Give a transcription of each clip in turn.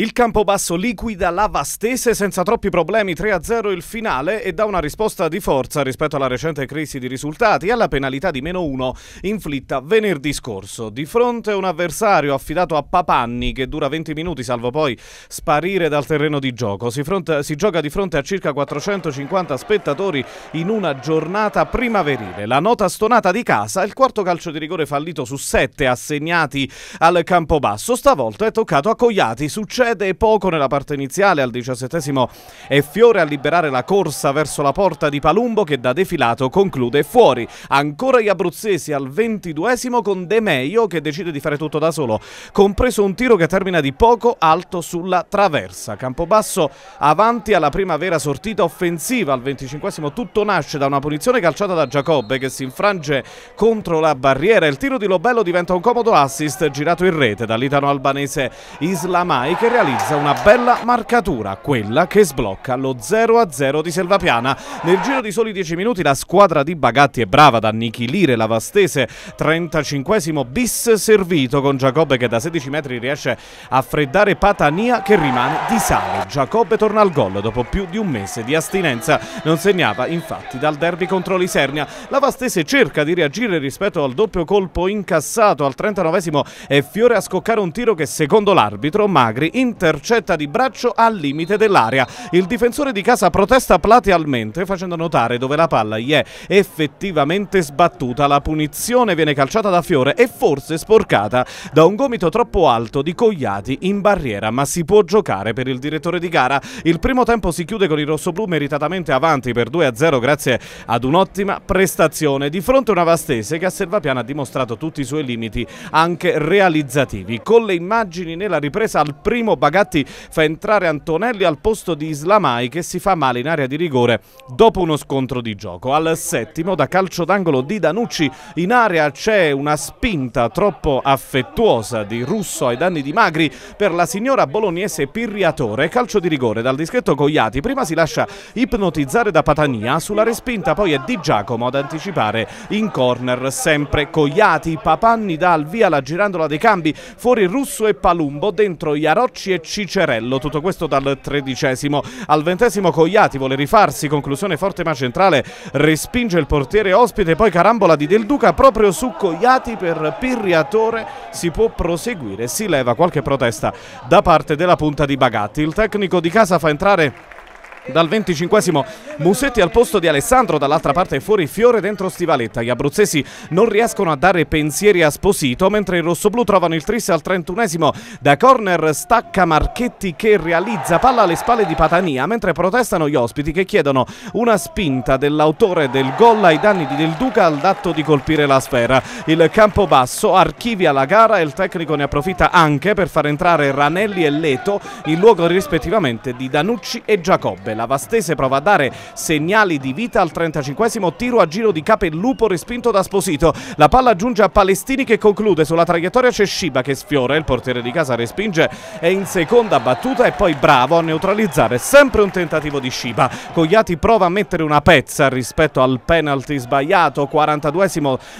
Il Campobasso liquida la Vastese senza troppi problemi 3-0 il finale e dà una risposta di forza rispetto alla recente crisi di risultati e alla penalità di meno 1 inflitta venerdì scorso. Di fronte a un avversario affidato a Papanni che dura 20 minuti salvo poi sparire dal terreno di gioco. Si, fronte, si gioca di fronte a circa 450 spettatori in una giornata primaverile. La nota stonata di casa, il quarto calcio di rigore fallito su 7 assegnati al Campobasso. Stavolta è toccato a Cogliati, succede Cede poco nella parte iniziale, al diciassettesimo è Fiore a liberare la corsa verso la porta di Palumbo che da defilato conclude fuori. Ancora gli abruzzesi al ventiduesimo con De Meio che decide di fare tutto da solo, compreso un tiro che termina di poco alto sulla traversa. Campobasso avanti alla primavera sortita offensiva al venticinquesimo tutto nasce da una punizione calciata da Giacobbe che si infrange contro la barriera. Il tiro di Lobello diventa un comodo assist girato in rete dall'italo albanese Islamai che realizza una bella marcatura, quella che sblocca lo 0-0 di Selvapiana. Nel giro di soli 10 minuti la squadra di Bagatti è brava ad annichilire la Vastese, 35 bis servito con Giacobbe che da 16 metri riesce a freddare Patania che rimane di sale. Giacobbe torna al gol dopo più di un mese di astinenza, non segnava infatti dal derby contro l'Isernia. La Vastese cerca di reagire rispetto al doppio colpo incassato al 39 e fiore a scoccare un tiro che secondo l'arbitro Magri intercetta di braccio al limite dell'area. Il difensore di casa protesta platealmente facendo notare dove la palla gli è effettivamente sbattuta. La punizione viene calciata da Fiore e forse sporcata da un gomito troppo alto di Cogliati in barriera, ma si può giocare per il direttore di gara. Il primo tempo si chiude con il rossoblù meritatamente avanti per 2-0 grazie ad un'ottima prestazione di fronte a una Vastese che a Selvapiana ha dimostrato tutti i suoi limiti anche realizzativi. Con le immagini nella ripresa al primo primo Bagatti fa entrare Antonelli al posto di Islamai che si fa male in area di rigore dopo uno scontro di gioco. Al settimo da calcio d'angolo di Danucci in area c'è una spinta troppo affettuosa di Russo ai danni di Magri per la signora bolognese Pirriatore. Calcio di rigore dal dischetto Cogliati. Prima si lascia ipnotizzare da Patania sulla respinta poi è Di Giacomo ad anticipare in corner sempre Cogliati. Papanni dà al via la girandola dei cambi fuori Russo e Palumbo dentro Iarocci Bonucci e Cicerello, tutto questo dal tredicesimo. Al ventesimo Cogliati vuole rifarsi, conclusione forte ma centrale, respinge il portiere ospite, poi carambola di Del Duca proprio su Cogliati per Pirriatore si può proseguire, si leva qualche protesta da parte della punta di Bagatti. Il tecnico di casa fa entrare dal 25 Musetti al posto di Alessandro, dall'altra parte fuori Fiore dentro Stivaletta. Gli abruzzesi non riescono a dare pensieri a Sposito, mentre i rossoblù trovano il triste al 31 Da corner stacca Marchetti che realizza palla alle spalle di Patania, mentre protestano gli ospiti che chiedono una spinta dell'autore del gol ai danni di Del Duca al datto di colpire la sfera. Il campo basso archivia la gara e il tecnico ne approfitta anche per far entrare Ranelli e Leto in luogo rispettivamente di Danucci e Giacobbe. Vastese prova a dare segnali di vita al 35 tiro a giro di Capellupo respinto da Sposito. La palla giunge a Palestini che conclude sulla traiettoria c'è Sciba che sfiora, il portiere di casa respinge e in seconda battuta è poi bravo a neutralizzare sempre un tentativo di Sciba. Cogliati prova a mettere una pezza rispetto al penalty sbagliato, 42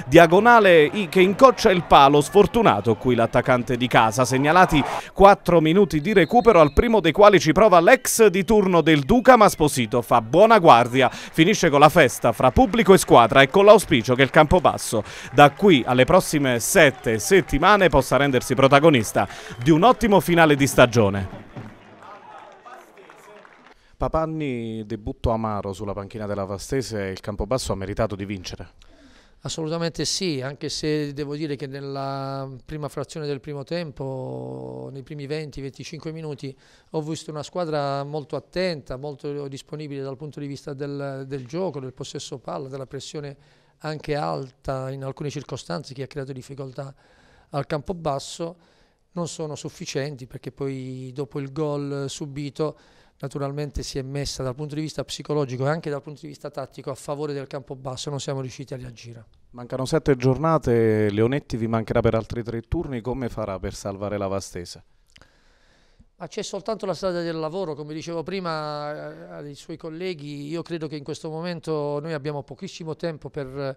diagonale che incoccia il palo, sfortunato qui l'attaccante di casa. Segnalati 4 minuti di recupero al primo dei quali ci prova l'ex di turno del Duca Luca Masposito fa buona guardia, finisce con la festa fra pubblico e squadra e con l'auspicio che il Campobasso da qui alle prossime sette settimane possa rendersi protagonista di un ottimo finale di stagione. Papanni debutto amaro sulla panchina della Vastese e il Campobasso ha meritato di vincere. Assolutamente sì, anche se devo dire che nella prima frazione del primo tempo, nei primi 20-25 minuti, ho visto una squadra molto attenta, molto disponibile dal punto di vista del, del, gioco, del possesso palla, della pressione anche alta in alcune circostanze che ha creato difficoltà al campo basso. Non sono sufficienti perché poi dopo il gol subito naturalmente si è messa dal punto di vista psicologico e anche dal punto di vista tattico a favore del campo basso, non siamo riusciti a reagire. Mancano sette giornate, Leonetti vi mancherà per altri tre turni, come farà per salvare la Vastesa? Ma c'è soltanto la strada del lavoro, come dicevo prima eh, ai suoi colleghi, io credo che in questo momento noi abbiamo pochissimo tempo per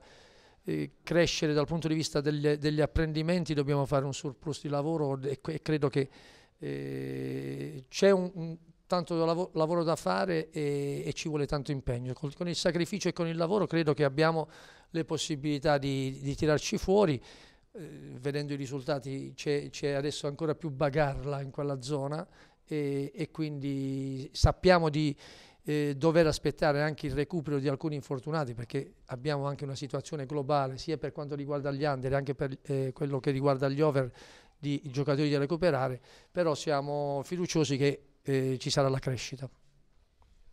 eh, crescere dal punto di vista degli, degli, apprendimenti, dobbiamo fare un surplus di lavoro e, e credo che eh, c'è un, un tanto lavoro da fare e, e, ci vuole tanto impegno. Con, con, il sacrificio e con il lavoro credo che abbiamo le possibilità di, di tirarci fuori. Eh, vedendo i risultati c'è adesso ancora più bagarla in quella zona e, e quindi sappiamo di eh, dover aspettare anche il recupero di alcuni infortunati perché abbiamo anche una situazione globale sia per quanto riguarda gli under anche per eh, quello che riguarda gli over di giocatori da recuperare però siamo fiduciosi che eh, ci sarà la crescita.